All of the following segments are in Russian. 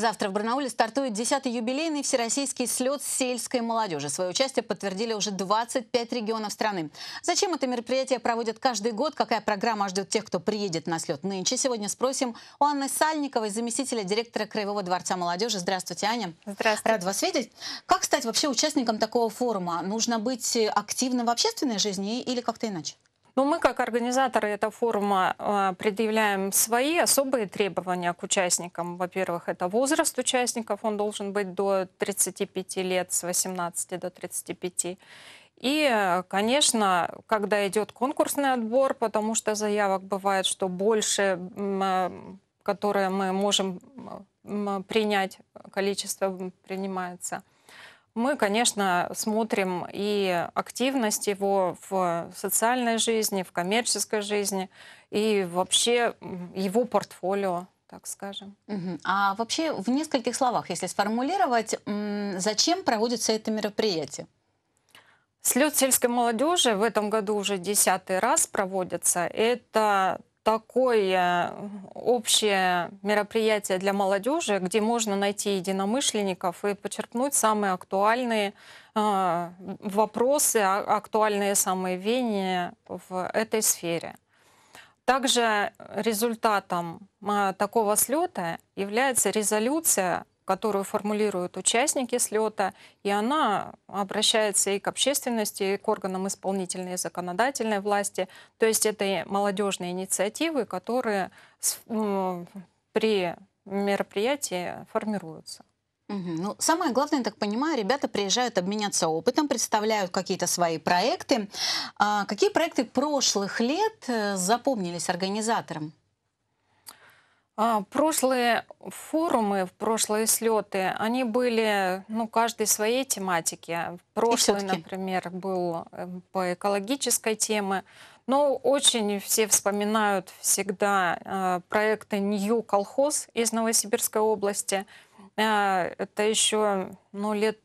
Завтра в Барнауле стартует 10-й юбилейный всероссийский слет сельской молодежи. Свое участие подтвердили уже 25 регионов страны. Зачем это мероприятие проводят каждый год? Какая программа ждет тех, кто приедет на слет нынче? Сегодня спросим у Анны Сальниковой, заместителя директора Краевого дворца молодежи. Здравствуйте, Аня. Здравствуйте. Рад вас видеть. Как стать вообще участником такого форума? Нужно быть активным в общественной жизни или как-то иначе? Но ну, мы, как организаторы этого форума, а, предъявляем свои особые требования к участникам. Во-первых, это возраст участников, он должен быть до 35 лет, с 18 до 35. И, конечно, когда идет конкурсный отбор, потому что заявок бывает, что больше, а, которые мы можем принять, количество принимается. Мы, конечно, смотрим и активность его в социальной жизни, в коммерческой жизни и вообще его портфолио так скажем. А вообще в нескольких словах, если сформулировать, зачем проводится это мероприятие? Слет сельской молодежи в этом году уже десятый раз проводится. Это такое э, общее мероприятие для молодежи, где можно найти единомышленников и почерпнуть самые актуальные э, вопросы, а, актуальные самые веяния в этой сфере. Также результатом э, такого слета является резолюция которую формулируют участники слета, и она обращается и к общественности, и к органам исполнительной и законодательной власти. То есть это молодежные инициативы, которые при мероприятии формируются. Ну, самое главное, я так понимаю, ребята приезжают обменяться опытом, представляют какие-то свои проекты. А какие проекты прошлых лет э, запомнились организаторам? А, прошлые форумы, прошлые слеты, они были, ну, каждой своей тематике. Прошлый, например, был э, по экологической теме. Но очень все вспоминают всегда э, проекты «Нью Колхоз» из Новосибирской области. Э, это еще ну, лет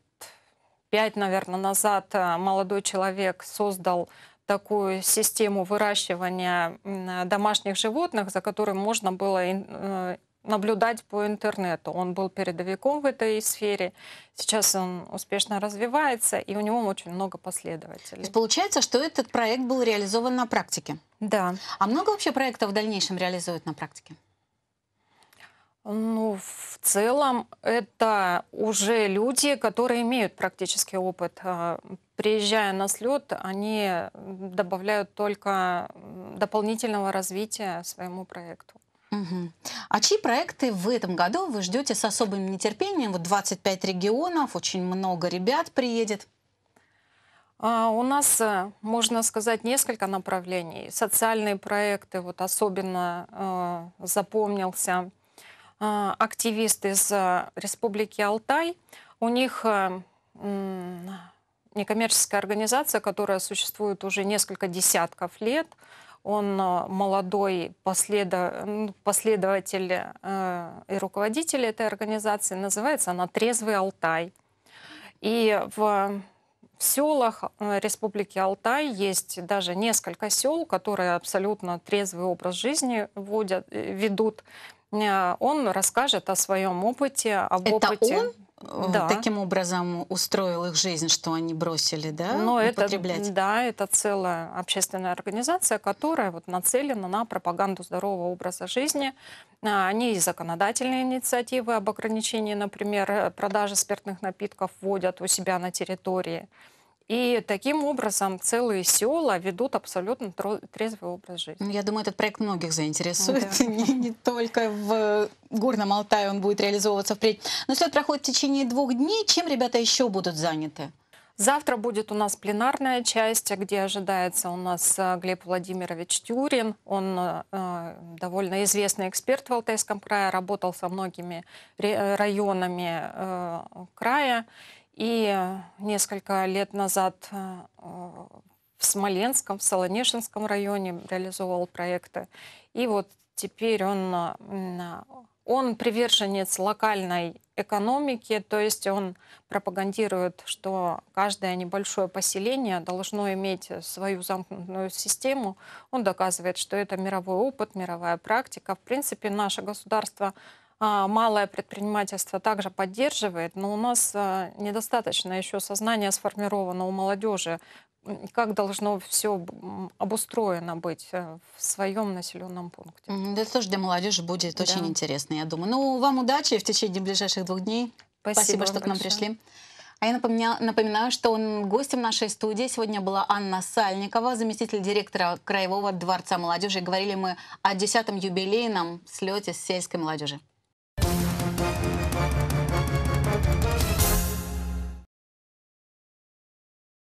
пять, наверное, назад молодой человек создал такую систему выращивания домашних животных, за которой можно было э, наблюдать по интернету. Он был передовиком в этой сфере, сейчас он успешно развивается, и у него очень много последователей. То есть получается, что этот проект был реализован на практике? Да. А много вообще проектов в дальнейшем реализуют на практике? Ну, в целом, это уже люди, которые имеют практический опыт а, приезжая на слет, они добавляют только дополнительного развития своему проекту. Угу. А чьи проекты в этом году вы ждете с особым нетерпением? Вот 25 регионов, очень много ребят приедет. А, у нас, э, можно сказать, несколько направлений. Социальные проекты, вот особенно э, запомнился э, активист из э, Республики Алтай. У них э, некоммерческая организация, которая существует уже несколько десятков лет. Он э, молодой ну, последователь э, и руководитель этой организации. Называется она «Трезвый Алтай». И в в селах э, Республики Алтай есть даже несколько сел, которые абсолютно трезвый образ жизни водят, ведут. Он расскажет о своем опыте, об Это опыте. Он? Э, да. таким образом устроил их жизнь, что они бросили, да, Но употреблять? Это, да, это целая общественная организация, которая вот нацелена на пропаганду здорового образа жизни. А, они и законодательные инициативы об ограничении, например, э, продажи спиртных напитков вводят у себя на территории. И таким образом целые села ведут абсолютно трезвый образ жизни. Ну, я думаю, этот проект многих заинтересует. Да. Не, не только в Горном Алтае он будет реализовываться впредь. Но слет проходит в течение двух дней. Чем ребята еще будут заняты? Завтра будет у нас пленарная часть, а где ожидается у нас э, Глеб Владимирович Тюрин. Он э, э, довольно известный эксперт в Алтайском крае, работал со многими э, районами э, края. И несколько лет назад э, в Смоленском, в Солонешинском районе реализовывал проекты. И вот теперь он он приверженец локальной экономики, то есть он пропагандирует, что каждое небольшое поселение должно иметь свою замкнутую систему. Он доказывает, что это мировой опыт, мировая практика. В принципе, наше государство а, малое предпринимательство также поддерживает, но у нас а, недостаточно еще сознание сформировано у молодежи, как должно все обустроено быть э, в своем населенном пункте. Это тоже для молодежи будет да. очень интересно, я думаю. Ну, вам удачи в течение ближайших двух дней. Спасибо, Спасибо что к нам пришли. А я напоминаю, напоминаю, что он, гостем нашей студии сегодня была Анна Сальникова, заместитель директора Краевого дворца молодежи. Говорили мы о 10-м юбилейном слете сельской молодежи.